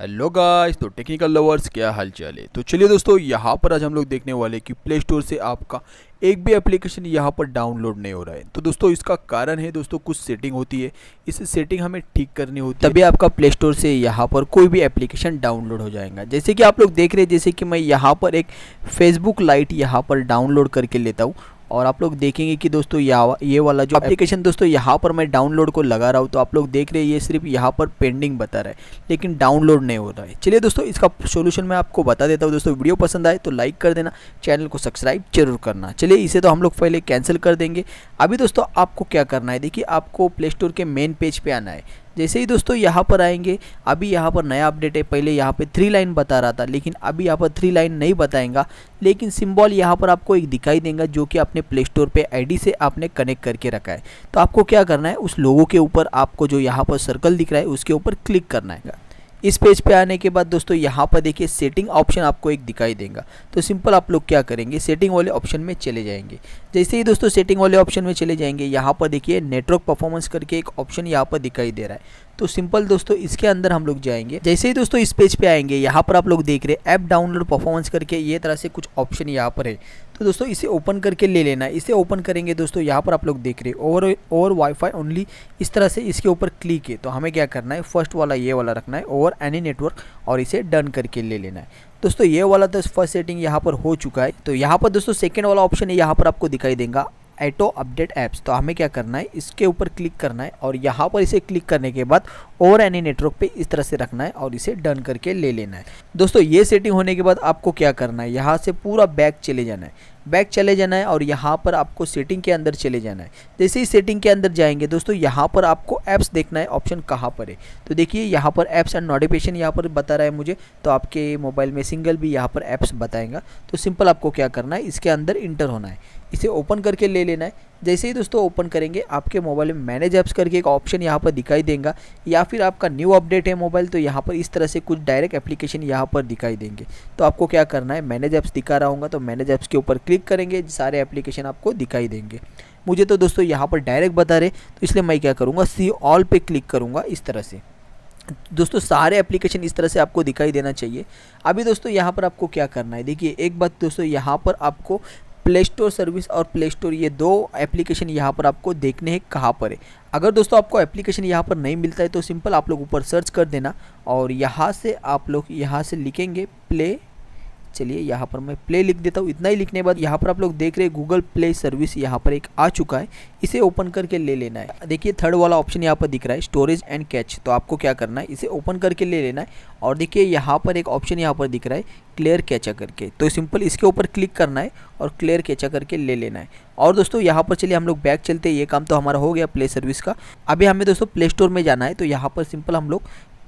hello guys तो technical lovers क्या हाल चाल है तो चलिए दोस्तों यहाँ पर आज हम लोग देखने वाले कि प्ले स्टोर से आपका एक भी एप्लीकेशन यहाँ पर डाउनलोड नहीं हो रहा है तो दोस्तों इसका कारण है दोस्तों कुछ सेटिंग होती है इस सेटिंग हमें ठीक करनी होती है तभी आपका प्ले स्टोर से यहाँ पर कोई भी एप्लीकेशन डाउनलोड हो जाएगा जैसे कि आप लोग देख रहे हैं जैसे कि मैं यहाँ पर एक फेसबुक लाइट यहाँ पर डाउनलोड करके लेता हूँ और आप लोग देखेंगे कि दोस्तों ये वाला जो एप्लीकेशन दोस्तों यहाँ पर मैं डाउनलोड को लगा रहा हूँ तो आप लोग देख रहे हैं ये सिर्फ यहाँ पर पेंडिंग बता रहा है लेकिन डाउनलोड नहीं हो रहा है चलिए दोस्तों इसका सोल्यूशन मैं आपको बता देता हूँ दोस्तों वीडियो पसंद आए तो लाइक कर देना चैनल को सब्सक्राइब जरूर करना चलिए इसे तो हम लोग पहले कैंसिल कर देंगे अभी दोस्तों आपको क्या करना है देखिए आपको प्ले स्टोर के मेन पेज पर आना है जैसे ही दोस्तों यहाँ पर आएंगे अभी यहाँ पर नया अपडेट है पहले यहाँ पर थ्री लाइन बता रहा था लेकिन अभी यहाँ पर थ्री लाइन नहीं बताएंगा लेकिन सिम्बॉल यहाँ पर आपको एक दिखाई देगा जो कि आपने प्ले स्टोर पर आई से आपने कनेक्ट करके रखा है तो आपको क्या करना है उस लोगों के ऊपर आपको जो यहाँ पर सर्कल दिख रहा है उसके ऊपर क्लिक करना है इस पेज पे आने के बाद दोस्तों यहाँ पर देखिए सेटिंग ऑप्शन आपको एक दिखाई देगा तो सिंपल आप लोग क्या करेंगे सेटिंग वाले ऑप्शन में चले जाएंगे जैसे ही दोस्तों सेटिंग वाले ऑप्शन में चले जाएंगे यहाँ पर देखिए नेटवर्क परफॉर्मेंस करके एक ऑप्शन यहाँ पर दिखाई दे रहा है तो सिंपल दोस्तों इसके अंदर हम लोग जाएंगे जैसे ही दोस्तों इस पेज पे आएंगे यहाँ पर आप लोग देख रहे हैं ऐप डाउनलोड परफॉर्मेंस करके ये तरह से कुछ ऑप्शन यहाँ पर है तो दोस्तों इसे ओपन करके ले लेना इसे ओपन करेंगे दोस्तों यहाँ पर आप लोग देख रहे ओवर ओवर वाईफाई ओनली इस तरह से इसके ऊपर क्लिक है तो हमें क्या करना है फर्स्ट वाला ये वाला रखना है ओवर ओवर एनी नेटवर्क और इसे डन करके ले लेना है दोस्तों ये वाला तो फर्स्ट सेटिंग यहाँ पर हो चुका है तो यहाँ पर दोस्तों सेकेंड वाला ऑप्शन है यहाँ पर आपको दिखाई देगा ऐटो अपडेट ऐप्स तो हमें क्या करना है इसके ऊपर क्लिक करना है और यहाँ पर इसे क्लिक करने के बाद और एनी नेटवर्क पे इस तरह से रखना है और इसे डन करके ले लेना है दोस्तों ये सेटिंग होने के बाद आपको क्या करना है यहाँ से पूरा बैक चले जाना है बैक चले जाना है और यहाँ पर आपको सेटिंग के अंदर चले जाना है जैसे ही सेटिंग के अंदर जाएंगे दोस्तों यहाँ पर आपको ऐप्स देखना है ऑप्शन कहाँ पर है तो देखिए यहाँ पर ऐप्स एंड नोटिफिकेशन यहाँ पर बता रहा है मुझे तो आपके मोबाइल में सिंगल भी यहाँ पर ऐप्स बताएगा तो सिंपल आपको क्या करना है इसके अंदर इंटर होना है इसे ओपन करके ले लेना है जैसे ही दोस्तों ओपन करेंगे आपके मोबाइल में मैनेज ऐप्स करके एक ऑप्शन यहाँ पर दिखाई देगा या फिर आपका न्यू अपडेट है मोबाइल तो यहाँ पर इस तरह से कुछ डायरेक्ट एप्लीकेशन यहाँ पर दिखाई देंगे तो आपको क्या करना है मैनेज ऐप्स दिखा रहा हूँ तो मैनेज ऐप्स के ऊपर क्लिक करेंगे सारे एप्लीकेशन आपको दिखाई देंगे मुझे तो दोस्तों यहाँ पर डायरेक्ट बता रहे तो इसलिए मैं क्या करूँगा सी ऑल पर क्लिक करूँगा इस तरह से दोस्तों सारे एप्लीकेशन इस तरह से आपको दिखाई देना चाहिए अभी दोस्तों यहाँ पर आपको क्या करना है देखिए एक बात दोस्तों यहाँ पर आपको प्ले स्टोर सर्विस और प्ले स्टोर ये दो एप्लीकेशन यहाँ पर आपको देखने हैं कहाँ पर है अगर दोस्तों आपको एप्लीकेशन यहाँ पर नहीं मिलता है तो सिंपल आप लोग ऊपर सर्च कर देना और यहाँ से आप लोग यहाँ से लिखेंगे प्ले चलिए यहाँ पर मैं प्ले लिख देता हूँ इतना ही लिखने के बाद यहाँ पर आप लोग देख रहे हैं गूगल प्ले सर्विस यहाँ पर एक आ चुका है इसे ओपन करके ले लेना है देखिए थर्ड वाला ऑप्शन यहाँ पर दिख रहा है स्टोरेज एंड कैच तो आपको क्या करना है इसे ओपन करके ले लेना है और देखिए यहाँ पर एक ऑप्शन यहाँ पर दिख रहा है क्लियर कैचा करके तो सिंपल इसके ऊपर क्लिक करना है और क्लियर कैचा करके ले लेना है और दोस्तों यहाँ पर चलिए हम लोग बैक चलते हैं ये काम तो हमारा हो गया प्ले सर्विस का अभी हमें दोस्तों प्ले स्टोर में जाना है तो यहाँ पर सिंपल हम लोग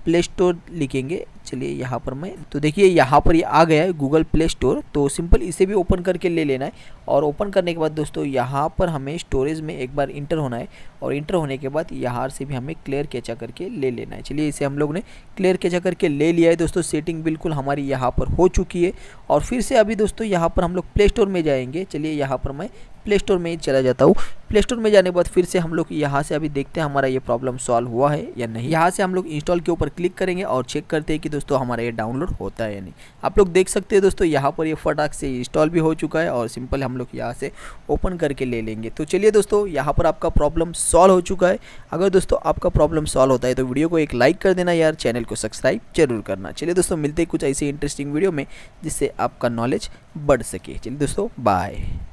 प्ले स्टोर लिखेंगे चलिए यहाँ पर मैं तो देखिए यहाँ पर ये आ गया है गूगल प्ले स्टोर तो सिंपल इसे भी ओपन करके ले लेना है और ओपन करने के बाद दोस्तों यहाँ पर हमें स्टोरेज में एक बार इंटर होना है और इंटर होने के बाद यहाँ से भी हमें क्लियर कैचा करके ले लेना है चलिए इसे हम लोग ने क्लियर कैचा करके ले लिया है दोस्तों सेटिंग बिल्कुल हमारी यहाँ पर हो चुकी है और फिर से अभी दोस्तों यहाँ पर हम लोग प्ले स्टोर में जाएंगे चलिए यहाँ पर मैं प्ले स्टोर में ही चला जाता हूँ प्ले स्टोर में जाने के बाद फिर से हम लोग यहाँ से अभी देखते हैं हमारा ये प्रॉब्लम सॉल्व हुआ है या नहीं यहाँ से हम लोग इंस्टॉल के ऊपर क्लिक करेंगे और चेक करते हैं कि दोस्तों हमारा ये डाउनलोड होता है या नहीं आप लोग देख सकते हैं दोस्तों यहाँ पर ये फटाक से इंस्टॉल भी हो चुका है और सिंपल हम लोग यहाँ से ओपन करके ले लेंगे तो चलिए दोस्तों यहाँ पर आपका प्रॉब्लम सॉल्व हो चुका है अगर दोस्तों आपका प्रॉब्लम सॉल्व होता है तो वीडियो को एक लाइक कर देना यार चैनल को सब्सक्राइब जरूर करना चलिए दोस्तों मिलते हैं कुछ ऐसी इंटरेस्टिंग वीडियो में जिससे आपका नॉलेज बढ़ सके चलिए दोस्तों बाय